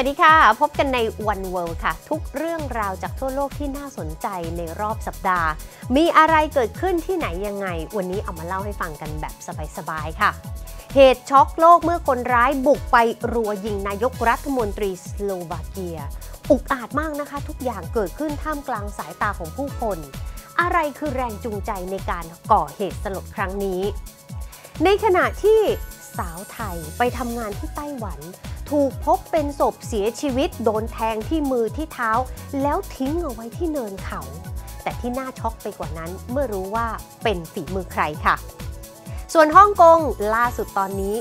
วัสดีค่ะ พบกันใน One World ค่ะ ทุกเรื่องราวจากทั่วโลกที่น่าสนใจในรอบสัปดาห์ มีอะไรเกิดขึ้นที่ไหนยังไง วันนี้เอามาเล่าให้ฟังกันแบบสบายๆ ค่ะ เหตุช็อกโลกเมื่อคนร้ายบุกไปรัวยิงนายกรัฐมนตรีสโลวาเกียอุกอาจมากนะคะทุกอย่างเกิดขึ้นท่ามกลางสายตาของผู้คน อะไรคือแรงจูงใจในการก่อเหตุสลดครั้งนี้ ในขณะที่สาวไทยไปทำงานที่ไต้หวันถูกพบเป็นศพเสียชีวิตโดนแทงที่มือที่เท้า แล้วทิ้งเอาไว้ที่เนินเขา แต่ที่น่าช็อกไปกว่านั้นเมื่อรู้ว่าเป็นฝีมือใครค่ะ ส่วนฮ่องกงล่าสุดตอนนี้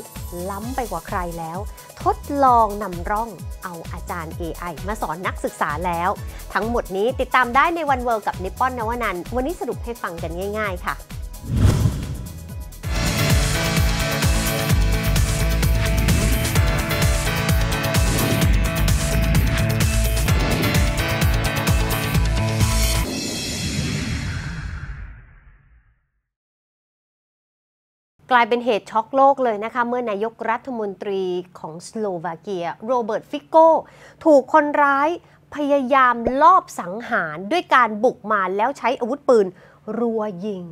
ล้ำไปกว่าใครแล้ว ทดลองนำร่องเอาอาจารย์ AI มาสอนนักศึกษาแล้ว ทั้งหมดนี้ติดตามได้ในวันเวิร์กับนิปปอนนวนันวันนี้สรุปให้ฟังกันง่ายๆ ค่ะกลายเป็นเหตุช็อกโลกเลยนะคะ เมื่อนายกรัฐมนตรีของสโลวาเกียโรเบิร์ตฟิโกถูกคนร้ายพยายามลอบสังหารด้วยการบุกมาแล้วใช้อาวุธปืนรัวยิง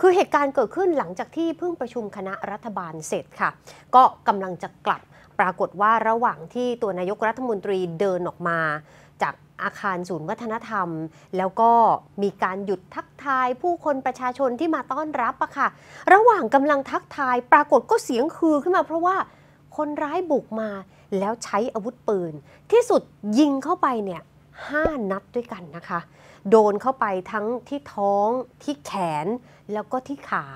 คือเหตุการณ์เกิดขึ้นหลังจากที่เพิ่งประชุมคณะรัฐบาลเสร็จค่ะ ก็กำลังจะกลับปรากฏว่าระหว่างที่ตัวนายกรัฐมนตรีเดินออกมา จากอาคารศูนย์วัฒนธรรม แล้วก็มีการหยุดทักทายผู้คนประชาชนที่มาต้อนรับอะค่ะระหว่างกำลังทักทายปรากฏก็เสียงคือขึ้นมาเพราะว่าคนร้ายบุกมาแล้วใช้อาวุธปืน ที่สุดยิงเข้าไปเนี่ยห้านัดด้วยกันนะคะ โดนเข้าไปทั้งที่ท้องที่แขน แล้วก็ที่ขา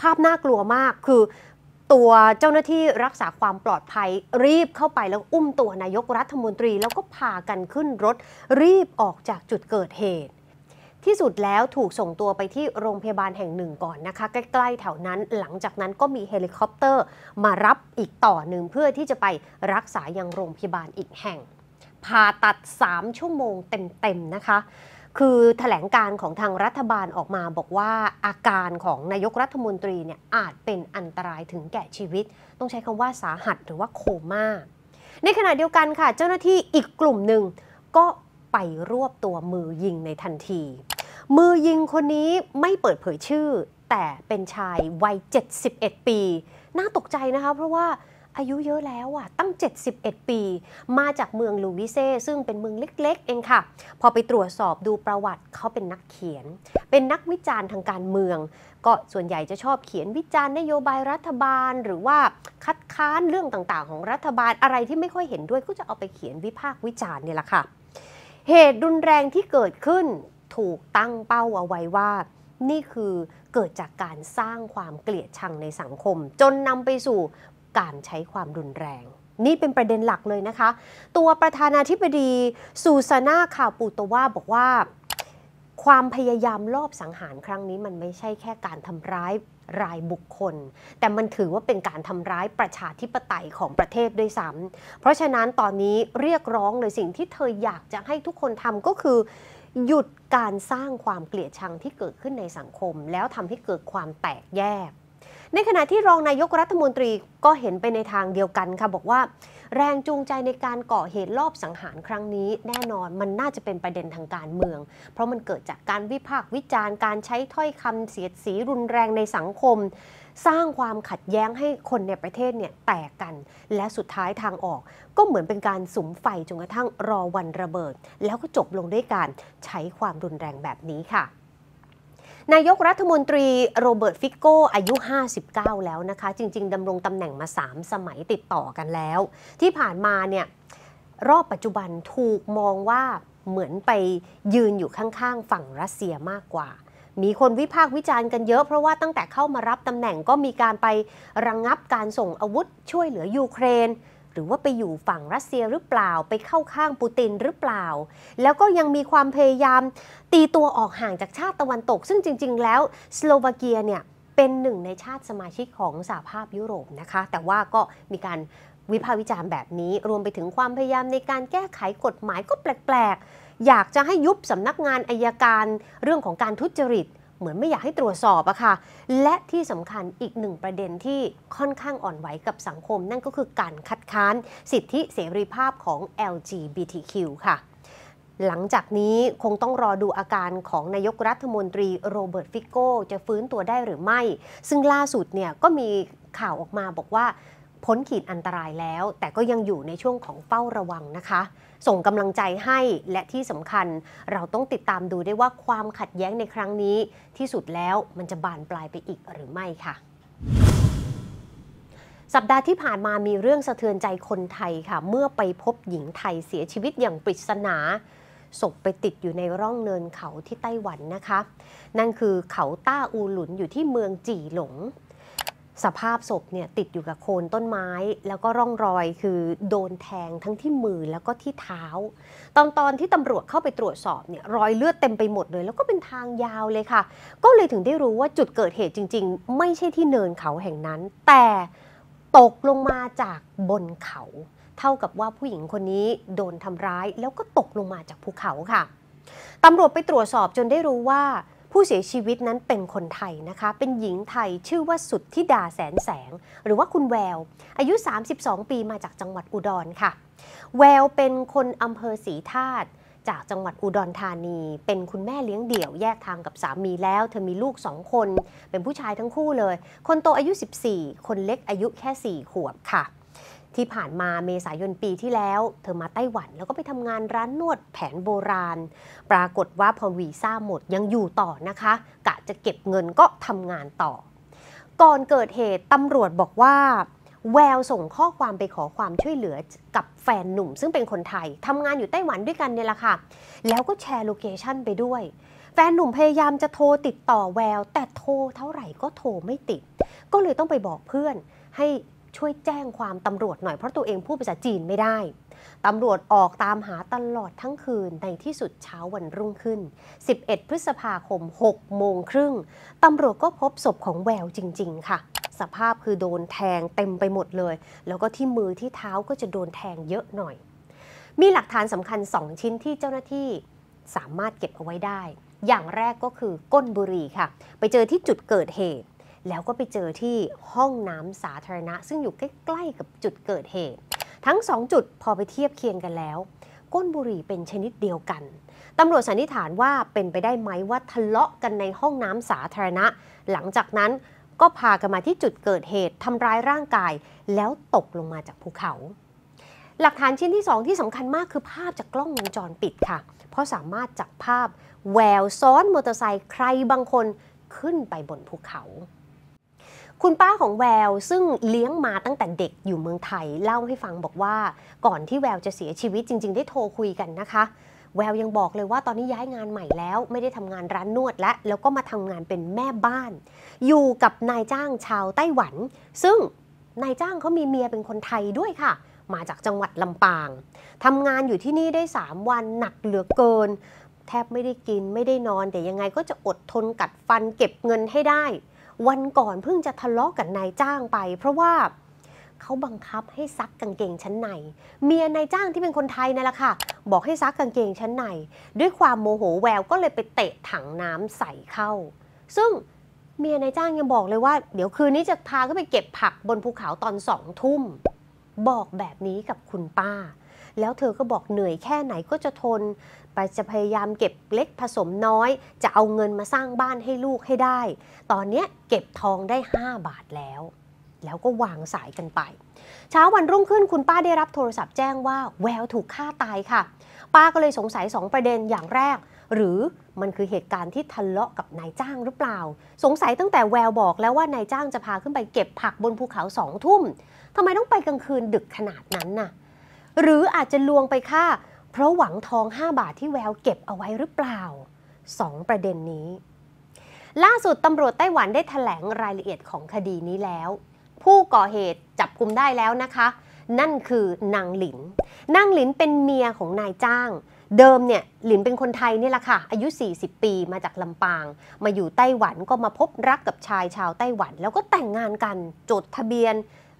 ภาพน่ากลัวมากคือตัวเจ้าหน้าที่รักษาความปลอดภัยรีบเข้าไป แล้วอุ้มตัวนายกรัฐมนตรีแล้วก็พากันขึ้นรถ รีบออกจากจุดเกิดเหตุ ที่สุดแล้วถูกส่งตัวไปที่โรงพยาบาลแห่งหนึ่งก่อนนะคะ ใกล้ๆแถวนั้นหลังจากนั้นก็มีเฮลิคอปเตอร์มารับอีกต่อหนึ่งเพื่อที่จะไปรักษายังโรงพยาบาลอีกแห่งผ่าตัด3ชั่วโมงเต็มๆนะคะคือแถลงการของทางรัฐบาลออกมาบอกว่าอาการของนายกรัฐมนตรีเนี่ยอาจเป็นอันตรายถึงแก่ชีวิต ต้องใช้คำว่าสาหัสหรือว่าโคมา่าในขณะเดียวกันค่ะ เจ้าหน้าที่อีกกลุ่มหนึ่งก็ไปรวบตัวมือยิงในทันที มือยิงคนนี้ไม่เปิดเผยชื่อ แต่เป็นชายวัย 71 ปี น่าตกใจนะคะเพราะว่าอายุเยอะแล้วอ่ะ ตั้ง 71 ปี มาจากเมืองลูวิเซ่ซึ่งเป็นเมืองเล็ก ๆ เองค่ะ พอไปตรวจสอบดูประวัติเขาเป็นนักเขียน เป็นนักวิจารณ์ทางการเมือง ก็ส่วนใหญ่จะชอบเขียนวิจารณ์นโยบายรัฐบาล หรือว่าคัดค้านเรื่องต่างๆ ของรัฐบาลอะไรที่ไม่ค่อยเห็นด้วยก็จะเอาไปเขียนวิพากษ์วิจารณ์เนี่ยแหละค่ะ เหตุรุนแรงที่เกิดขึ้นถูกตั้งเป้าเอาไว้ว่า นี่คือเกิดจากการสร้างความเกลียดชังในสังคม จนนำไปสู่การใช้ความรุนแรง นี่เป็นประเด็นหลักเลยนะคะ ตัวประธานาธิบดีซูซาน่าคาปูตว่าบอกว่า ความพยายามลอบสังหารครั้งนี้ มันไม่ใช่แค่การทำร้ายรายบุคคล แต่มันถือว่าเป็นการทำร้ายประชาธิปไตยของประเทศด้วยซ้ำเพราะฉะนั้นตอนนี้เรียกร้องเลย สิ่งที่เธออยากจะให้ทุกคนทำก็คือ หยุดการสร้างความเกลียดชังที่เกิดขึ้นในสังคม แล้วทำให้เกิดความแตกแยกในขณะที่รองนายกรัฐมนตรีก็เห็นไปในทางเดียวกันค่ะ บอกว่า แรงจูงใจในการก่อเหตุลอบสังหารครั้งนี้ แน่นอนมันน่าจะเป็นประเด็นทางการเมือง เพราะมันเกิดจากการวิพากษ์วิจารณ์การใช้ถ้อยคำเสียดสีรุนแรงในสังคม สร้างความขัดแย้งให้คนในประเทศเนี่ยแตกกัน และสุดท้ายทางออก ก็เหมือนเป็นการสุมไฟจนกระทั่งรอวันระเบิด แล้วก็จบลงด้วยการใช้ความรุนแรงแบบนี้ค่ะนายกรัฐมนตรีโรเบิร์ตฟิกโกอายุ 59 แล้วนะคะ จริงๆดำรงตำแหน่งมา 3 สมัยติดต่อกันแล้ว ที่ผ่านมาเนี่ยรอบปัจจุบันถูกมองว่าเหมือนไปยืนอยู่ข้าง ๆ ฝั่งรัสเซียมากกว่า มีคนวิพากษ์วิจารณ์กันเยอะ เพราะว่าตั้งแต่เข้ามารับตำแหน่งก็มีการไประงงับการส่งอาวุธช่วยเหลือยูเครนหรือว่าไปอยู่ฝั่งรัสเซียหรือเปล่าไปเข้าข้างปูตินหรือเปล่า แล้วก็ยังมีความพยายามตีตัวออกห่างจากชาติตะวันตก ซึ่งจริง ๆ แล้วสโลวาเกียเนี่ย เป็นหนึ่งในชาติสมาชิกของสหภาพยุโรปนะคะแต่ว่าก็มีการวิพากษ์วิจารณ์แบบนี้ รวมไปถึงความพยายามในการแก้ไขกฎหมายก็แปลกๆ อยากจะให้ยุบสำนักงานอายการเรื่องของการทุจริตเหมือนไม่อยากให้ตรวจสอบอะค่ะ และที่สำคัญอีกหนึ่งประเด็นที่ค่อนข้างอ่อนไหวกับสังคม นั่นก็คือการคัดค้านสิทธิเสรีภาพของ LGBTQ ค่ะ หลังจากนี้คงต้องรอดูอาการของนายกรัฐมนตรีโรเบิร์ตฟิโก้ จะฟื้นตัวได้หรือไม่ ซึ่งล่าสุดเนี่ยก็มีข่าวออกมาบอกว่า พ้นขีดอันตรายแล้วแต่ก็ยังอยู่ในช่วงของเฝ้าระวังนะคะส่งกำลังใจให้และที่สำคัญเราต้องติดตามดูได้ว่าความขัดแย้งในครั้งนี้ ที่สุดแล้วมันจะบานปลายไปอีกหรือไม่ค่ะ สัปดาห์ที่ผ่านมามีเรื่องสะเทือนใจคนไทยค่ะ เมื่อไปพบหญิงไทยเสียชีวิตอย่างปริศนาศพไปติดอยู่ในร่องเนินเขาที่ไต้หวันนะคะ นั่นคือเขาต้าอูหลุนอยู่ที่เมืองจีหลงสภาพศพเนี่ยติดอยู่กับโคนต้นไม้ แล้วก็ร่องรอยคือ โดนแทงทั้งที่มือแล้วก็ที่เท้า ตอนตอนที่ตำรวจเข้าไปตรวจสอบเนี่ยรอยเลือดเต็มไปหมดเลย แล้วก็เป็นทางยาวเลยค่ะ ก็เลยถึงได้รู้ว่าจุดเกิดเหตุจริง ๆ ไม่ใช่ที่เนินเขาแห่งนั้น แต่ตกลงมาจากบนเขา เท่ากับว่าผู้หญิงคนนี้โดนทำร้ายแล้วก็ตกลงมาจากภูเขาค่ะตำรวจไปตรวจสอบจนได้รู้ว่าผู้เสียชีวิตนั้นเป็นคนไทยนะคะ เป็นหญิงไทยชื่อว่าสุดทิดาแสนแสง หรือว่าคุณแวว อายุ 32 ปี มาจากจังหวัดอุดรค่ะ แววเป็นคนอำเภอศรีธาตุจากจังหวัดอุดรธานี เป็นคุณแม่เลี้ยงเดี่ยวแยกทางกับสามีแล้ว เธอมีลูกสองคน เป็นผู้ชายทั้งคู่เลย คนโตอายุ 14 คนเล็กอายุแค่ 4 ขวบค่ะที่ผ่านมาเมษายนปีที่แล้ว เธอมาไต้หวัน แล้วก็ไปทำงานร้านนวดแผนโบราณ ปรากฏว่าพอวีซ่าหมดยังอยู่ต่อนะคะกะจะเก็บเงินก็ทำงานต่อ ก่อนเกิดเหตุตำรวจบอกว่า แววส่งข้อความไปขอความช่วยเหลือกับแฟนหนุ่มซึ่งเป็นคนไทยทำงานอยู่ไต้หวันด้วยกันเนี่ยแหละค่ะ แล้วก็แชร์โลเคชันไปด้วย แฟนหนุ่มพยายามจะโทรติดต่อแววแต่โทรเท่าไหร่ก็โทรไม่ติด ก็เลยต้องไปบอกเพื่อนให้ช่วยแจ้งความตำรวจหน่อยเพราะตัวเองพูดภาษาจีนไม่ได้ ตำรวจออกตามหาตลอดทั้งคืนในที่สุดเช้าวันรุ่งขึ้น 11 พฤษภาคม 6 โมงครึ่ง ตำรวจก็พบศพของแววจริงๆค่ะ สภาพคือโดนแทงเต็มไปหมดเลย แล้วก็ที่มือที่เท้าก็จะโดนแทงเยอะหน่อย มีหลักฐานสำคัญ 2 ชิ้นที่เจ้าหน้าที่สามารถเก็บเอาไว้ได้ อย่างแรกก็คือก้นบุหรี่ค่ะ ไปเจอที่จุดเกิดเหตุแล้วก็ไปเจอที่ห้องน้ำสาธารณะ ซึ่งอยู่ใกล้ๆกับจุดเกิดเหตุ ทั้งสองจุดพอไปเทียบเคียงกันแล้ว ก้นบุหรี่เป็นชนิดเดียวกันตำรวจสันนิษฐานว่าเป็นไปได้ไหมว่าทะเลาะกันในห้องน้ำสาธารณะ หลังจากนั้นก็พากันมาที่จุดเกิดเหตุทำร้ายร่างกาย แล้วตกลงมาจากภูเขา หลักฐานชิ้นที่2ที่สำคัญมากคือภาพจากกล้องวงจรปิดค่ะ เพราะสามารถจับภาพแววซ้อนมอเตอร์ไซค์ใครบางคนขึ้นไปบนภูเขาคุณป้าของแววซึ่งเลี้ยงมาตั้งแต่เด็กอยู่เมืองไทยเล่าให้ฟังบอกว่า ก่อนที่แววจะเสียชีวิตจริงๆ ได้โทรคุยกันนะคะ แววยังบอกเลยว่าตอนนี้ย้ายงานใหม่แล้วไม่ได้ทำงานร้านนวดและแล้วก็มาทำงานเป็นแม่บ้าน อยู่กับนายจ้างชาวไต้หวัน ซึ่งนายจ้างเขามีเมียเป็นคนไทยด้วยค่ะ มาจากจังหวัดลำปางทำงานอยู่ที่นี่ได้ 3 วันหนักเหลือเกิน แทบไม่ได้กินไม่ได้นอนแต่ยังไงก็จะอดทนกัดฟันเก็บเงินให้ได้วันก่อนเพิ่งจะทะเลาะกับนายจ้างไปเพราะว่าเขาบังคับให้ซักกางเกงชั้นในเมียนายจ้างที่เป็นคนไทยนี่แหละค่ะบอกให้ซักกางเกงชั้นในด้วยความโมโหแววก็เลยไปเตะถังน้ำใส่เข้า ซึ่งเมียนายจ้างยังบอกเลยว่า เดี๋ยวคืนนี้จะพาเขาไปเก็บผักบนภูเขาตอนสองทุ่มบอกแบบนี้กับคุณป้าแล้วเธอก็บอกเหนื่อยแค่ไหนก็จะทน ไปจะพยายามเก็บเล็กผสมน้อย จะเอาเงินมาสร้างบ้านให้ลูกให้ได้ ตอนนี้เก็บทองได้ 5 บาทแล้ว แล้วก็วางสายกันไป เช้าวันรุ่งขึ้นคุณป้าได้รับโทรศัพท์แจ้งว่า แววถูกฆ่าตายค่ะ ป้าก็เลยสงสัย2ประเด็นอย่างแรก หรือมันคือเหตุการณ์ที่ทะเลาะกับนายจ้างหรือเปล่า สงสัยตั้งแต่แววบอกแล้วว่านายจ้างจะพาขึ้นไปเก็บผักบนภูเขาสองทุ่มทำไมต้องไปกลางคืนดึกขนาดนั้นน่ะหรืออาจจะลวงไปฆ่า เพราะหวังทอง 5 บาทที่แววเก็บเอาไว้หรือเปล่า2 ประเด็นนี้ ล่าสุดตำรวจไต้หวันได้ถแถลงรายละเอียดของคดีนี้แล้ว ผู้ก่อเหตุจับกลุ่มได้แล้วนะคะ นั่นคือนางหลินนางหลินเป็นเมียของนายจ้าง เดิมเนี่ยหลินเป็นคนไทยนี่แหละค่ะ อายุ 40 ปีมาจากลำปาง มาอยู่ไต้หวันก็มาพบรักกับชายชาวไต้หวันแล้วก็แต่งงานกันจดทะเบียน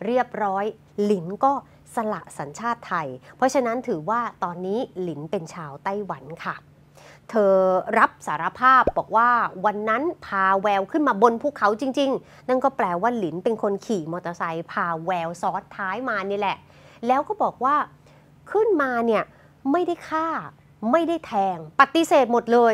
เรียบร้อยหลินก็สละสัญชาติไทย เพราะฉะนั้นถือว่าตอนนี้หลินเป็นชาวไต้หวันค่ะ เธอรับสารภาพบอกว่าวันนั้นพาแววขึ้นมาบนภูเขาจริง ๆ นั่นก็แปลว่าหลินเป็นคนขี่มอเตอร์ไซค์พาแววซอสท้ายมานี่แหละ แล้วก็บอกว่า ขึ้นมาเนี่ยไม่ได้ฆ่า ไม่ได้แทงปฏิเสธหมดเลย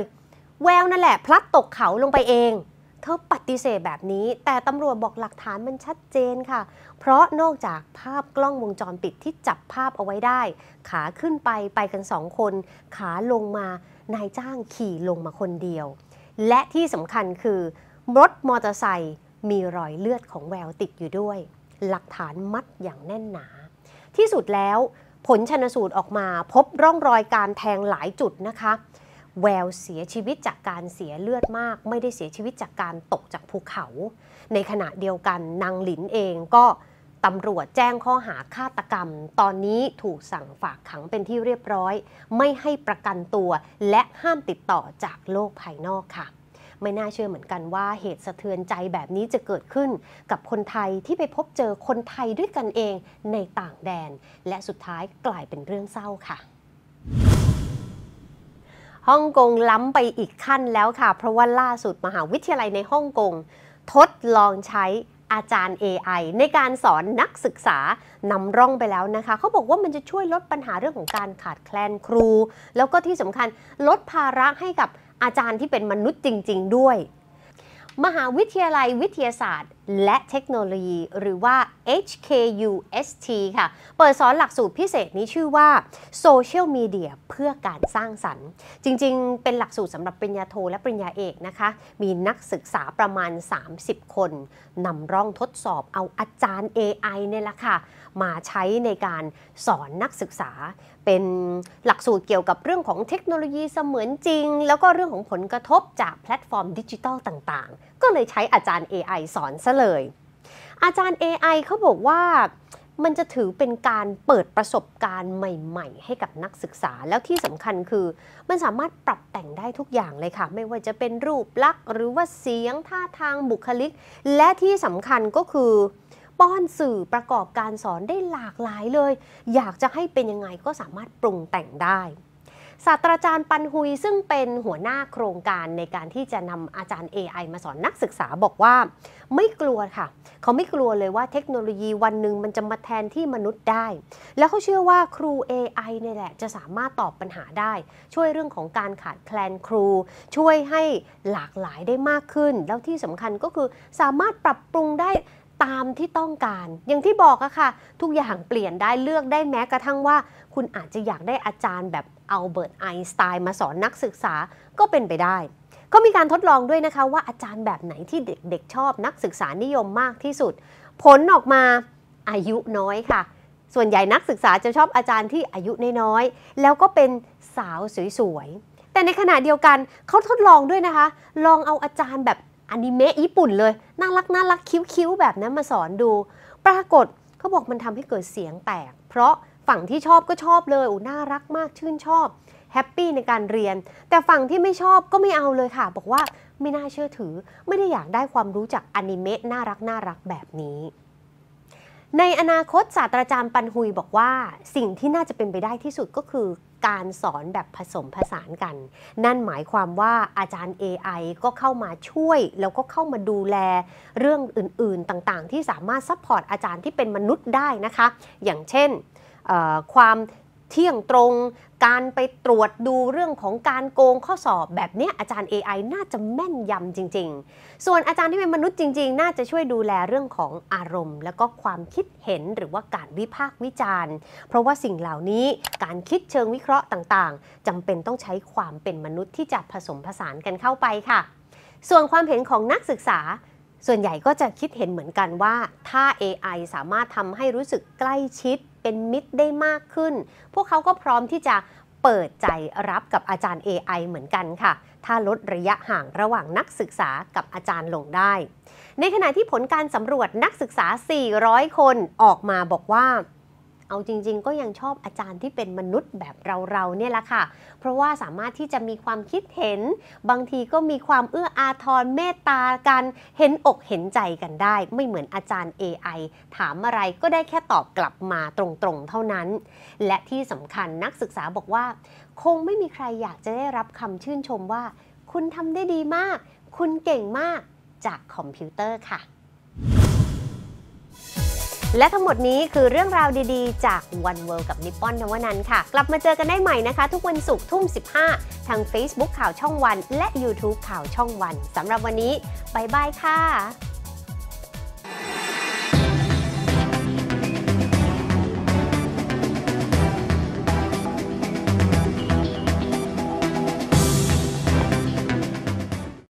แววนั่นแหละพลัดตกเขาลงไปเองเธอปฏิเสธแบบนี้แต่ตำรวจบอกหลักฐานมันชัดเจนค่ะ เพราะนอกจากภาพกล้องวงจรปิดที่จับภาพเอาไว้ได้ ขาขึ้นไปไปกันสองคน ขาลงมา นายจ้างขี่ลงมาคนเดียว และที่สำคัญคือรถมอเตอร์ไซค์มีรอยเลือดของแววติดอยู่ด้วย หลักฐานมัดอย่างแน่นหนา ที่สุดแล้วผลชนสูตรออกมาพบร่องรอยการแทงหลายจุดนะคะแววเสียชีวิตจากการเสียเลือดมาก ไม่ได้เสียชีวิตจากการตกจากภูเขา ในขณะเดียวกันนางหลินเองก็ตำรวจแจ้งข้อหาฆาตกรรม ตอนนี้ถูกสั่งฝากขังเป็นที่เรียบร้อย ไม่ให้ประกันตัวและห้ามติดต่อจากโลกภายนอกค่ะ ไม่น่าเชื่อเหมือนกันว่าเหตุสะเทือนใจแบบนี้จะเกิดขึ้น กับคนไทยที่ไปพบเจอคนไทยด้วยกันเองในต่างแดน และสุดท้ายกลายเป็นเรื่องเศร้าค่ะฮ่องกงล้ำไปอีกขั้นแล้วค่ะเพราะว่าล่าสุด มหาวิทยาลัยในฮ่องกง ทดลองใช้อาจารย์ AI ในการสอนนักศึกษานำร่องไปแล้วนะคะเขาบอกว่ามันจะช่วยลดปัญหาเรื่องของการขาดแคลนครู แล้วก็ที่สำคัญลดภาระให้กับอาจารย์ที่เป็นมนุษย์จริงๆด้วยมหาวิทยาลัยวิทยาศาสตร์ และเทคโนโลยีหรือว่า HKUST ค่ะ เปิดสอนหลักสูตรพิเศษนี้ชื่อว่า Social Media เพื่อการสร้างสรรค์จริงๆ เป็นหลักสูตรสำหรับปริญญาโทและปริญญาเอกนะคะ มีนักศึกษาประมาณ 30 คนนำร่องทดสอบเอาอาจารย์ AI เนี่ยแหละค่ะมาใช้ในการสอนนักศึกษา เป็นหลักสูตรเกี่ยวกับเรื่องของเทคโนโลยีเสมือนจริง แล้วก็เรื่องของผลกระทบจากแพลตฟอร์มดิจิทัลต่างๆ ก็เลยใช้อาจารย์ AI สอนซะเลย อาจารย์ AI เขาบอกว่ามันจะถือเป็นการเปิดประสบการณ์ใหม่ๆ ให้กับนักศึกษาแล้วที่สำคัญคือ มันสามารถปรับแต่งได้ทุกอย่างเลยค่ะไม่ว่าจะเป็นรูปลักษณ์ หรือว่าเสียงท่าทางบุคลิก และที่สำคัญก็คือป้อนสื่อประกอบการสอนได้หลากหลายเลย อยากจะให้เป็นยังไงก็สามารถปรุงแต่งได้ ศาสตราจารย์ปันหุยซึ่งเป็นหัวหน้าโครงการในการที่จะนำอาจารย์ AI มาสอนนักศึกษาบอกว่าไม่กลัวค่ะ เขาไม่กลัวเลยว่าเทคโนโลยีวันหนึ่งมันจะมาแทนที่มนุษย์ได้ แล้วเขาเชื่อว่าครู AI เนี่ยแหละ จะสามารถตอบปัญหาได้ ช่วยเรื่องของการขาดแคลนครู ช่วยให้หลากหลายได้มากขึ้น แล้วที่สำคัญก็คือสามารถปรับปรุงได้ตามที่ต้องการ อย่างที่บอกอะค่ะ ทุกอย่างเปลี่ยนได้เลือกได้แม้กระทั่งว่า คุณอาจจะอยากได้อาจารย์แบบอัลเบิร์ตไอน์สไตน์มาสอนนักศึกษา ก็เป็นไปได้ ก็มีการทดลองด้วยนะคะ ว่าอาจารย์แบบไหนที่เด็กๆชอบนักศึกษานิยมมากที่สุด ผลออกมาอายุน้อยค่ะ ส่วนใหญ่นักศึกษาจะชอบอาจารย์ที่อายุ น้อย ๆ แล้วก็เป็นสาวสวย ๆ แต่ในขณะเดียวกันเขาทดลองด้วยนะคะ ลองเอาอาจารย์แบบอนิเมะญี่ปุ่นเลยน่ารักน่ารักคิ้วๆแบบนั้นมาสอนดู ปรากฏเขาบอกมันทำให้เกิดเสียงแตกเพราะฝั่งที่ชอบก็ชอบเลยออ้น่ารักมากชื่นชอบแฮปปี้ในการเรียน แต่ฝั่งที่ไม่ชอบก็ไม่เอาเลยค่ะ บอกว่าไม่น่าเชื่อถือไม่ได้อยากได้ความรู้จากอนิเมะน่ารักน่ารักแบบนี้ในอนาคตศาสตราจารย์ปันหุยบอกว่าสิ่งที่น่าจะเป็นไปได้ที่สุดก็คือการสอนแบบผสมผสานกัน นั่นหมายความว่าอาจารย์ AI ก็เข้ามาช่วย แล้วก็เข้ามาดูแลเรื่องอื่นๆต่างๆ ที่สามารถซัพพอร์ตอาจารย์ที่เป็นมนุษย์ได้นะคะ อย่างเช่นความเที่ยงตรงการไปตรวจดูเรื่องของการโกงข้อสอบ แบบนี้อาจารย์ AI น่าจะแม่นยำจริงๆ ส่วนอาจารย์ที่เป็นมนุษย์จริงๆ น่าจะช่วยดูแลเรื่องของอารมณ์ และก็ความคิดเห็นหรือว่าการวิพากษ์วิจารณ์ เพราะว่าสิ่งเหล่านี้การคิดเชิงวิเคราะห์ต่างๆ จำเป็นต้องใช้ความเป็นมนุษย์ที่จะผสมผสานกันเข้าไปค่ะ ส่วนความเห็นของนักศึกษา ส่วนใหญ่ก็จะคิดเห็นเหมือนกันว่าถ้า AI สามารถทำให้รู้สึกใกล้ชิดเป็นมิตรได้มากขึ้น พวกเขาก็พร้อมที่จะเปิดใจรับกับอาจารย์ AI เหมือนกันค่ะ ถ้าลดระยะห่างระหว่างนักศึกษากับอาจารย์ลงได้ ในขณะที่ผลการสำรวจนักศึกษา 400 คนออกมาบอกว่าเอาจริงๆ ก็ยังชอบอาจารย์ที่เป็นมนุษย์แบบเรา ๆ เนี่ยแหละค่ะ เพราะว่าสามารถที่จะมีความคิดเห็น บางทีก็มีความเอื้ออาทรเมตตากัน เห็นอกเห็นใจกันได้ ไม่เหมือนอาจารย์ AI ถามอะไรก็ได้แค่ตอบกลับมาตรงๆ เท่านั้น และที่สำคัญนักศึกษาบอกว่า คงไม่มีใครอยากจะได้รับคำชื่นชมว่า คุณทำได้ดีมาก คุณเก่งมากจากคอมพิวเตอร์ค่ะและทั้งหมดนี้คือเรื่องราวดีๆ จาก One World กับนิปปอนนวนันค่ะ กลับมาเจอกันได้ใหม่นะคะทุกวันศุกร์ทุ่ม 15ทาง Facebook ข่าวช่องวันและ YouTube ข่าวช่องวันสำหรับวันนี้บายบายค่ะ